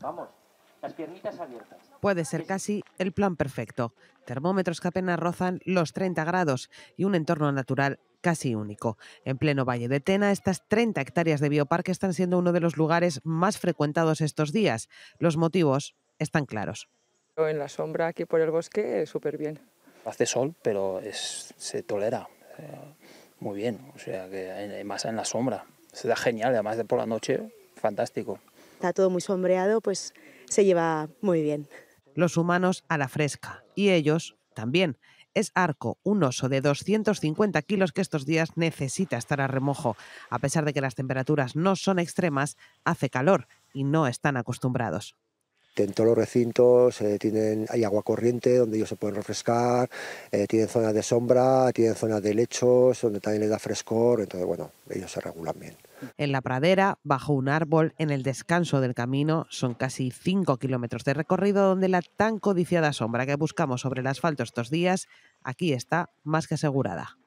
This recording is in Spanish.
Vamos, las piernitas abiertas. Puede ser casi el plan perfecto. Termómetros que apenas rozan los 30 grados y un entorno natural casi único. En pleno Valle de Tena, estas 30 hectáreas de bioparque están siendo uno de los lugares más frecuentados estos días. Los motivos están claros. En la sombra aquí por el bosque, súper bien. Hace sol, pero se tolera eh, muy bien, o sea, que más en la sombra. Se da genial, además de por la noche, fantástico está todo muy sombreado, pues se lleva muy bien. Los humanos a la fresca y ellos también. Es Arco, un oso de 250 kilos que estos días necesita estar a remojo. A pesar de que las temperaturas no son extremas, hace calor y no están acostumbrados en todos los recintos eh, tienen, hay agua corriente donde ellos se pueden refrescar, eh, tienen zonas de sombra, tienen zonas de lechos donde también les da frescor, entonces bueno, ellos se regulan bien. En la pradera, bajo un árbol, en el descanso del camino, son casi 5 kilómetros de recorrido donde la tan codiciada sombra que buscamos sobre el asfalto estos días, aquí está más que asegurada.